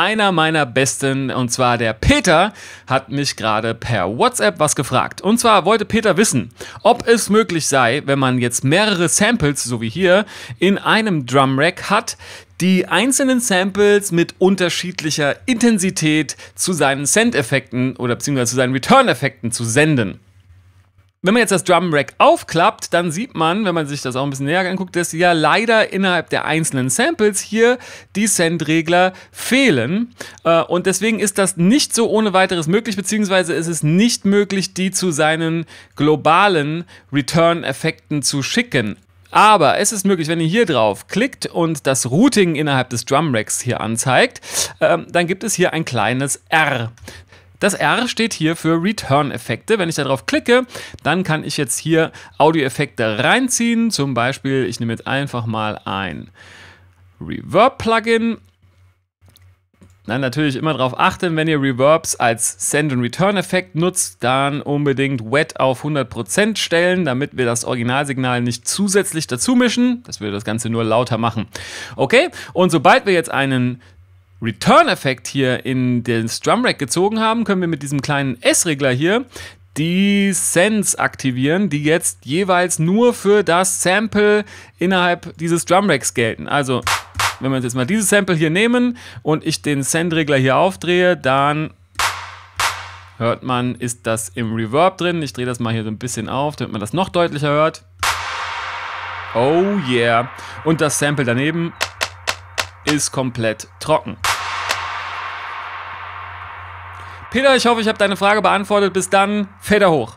einer meiner besten, und zwar der Peter, hat mich gerade per WhatsApp was gefragt. Und zwar wollte Peter wissen, ob es möglich sei, wenn man jetzt mehrere Samples, so wie hier, in einem Drum Rack hat, die einzelnen Samples mit unterschiedlicher Intensität zu seinen Send-Effekten oder beziehungsweise zu seinen Return-Effekten zu senden. Wenn man jetzt das Drum Rack aufklappt, dann sieht man, wenn man sich das auch ein bisschen näher anguckt, dass ja leider innerhalb der einzelnen Samples hier die Sendregler fehlen. Äh, und deswegen ist das nicht so ohne weiteres möglich, beziehungsweise ist es nicht möglich, die zu seinen globalen Return-Effekten zu schicken. Aber es ist möglich, wenn ihr hier drauf klickt und das Routing innerhalb des Drum Racks hier anzeigt, ähm, dann gibt es hier ein kleines R. Das R steht hier für Return-Effekte. Wenn ich darauf klicke, dann kann ich jetzt hier Audio-Effekte reinziehen. Zum Beispiel, ich nehme jetzt einfach mal ein Reverb-Plugin Dann natürlich immer darauf achten, wenn ihr Reverbs als Send- und Return-Effekt nutzt, dann unbedingt Wet auf 100% stellen, damit wir das Originalsignal nicht zusätzlich dazu mischen. Das würde das Ganze nur lauter machen. Okay, und sobald wir jetzt einen Return-Effekt hier in den Strumrack gezogen haben, können wir mit diesem kleinen S-Regler hier die Sense aktivieren, die jetzt jeweils nur für das Sample innerhalb dieses Drumracks gelten. Also, wenn wir uns jetzt mal dieses Sample hier nehmen und ich den Send-Regler hier aufdrehe, dann hört man, ist das im Reverb drin. Ich drehe das mal hier so ein bisschen auf, damit man das noch deutlicher hört. Oh yeah. Und das Sample daneben ist komplett trocken. Peter, ich hoffe, ich habe deine Frage beantwortet. Bis dann, Feder hoch.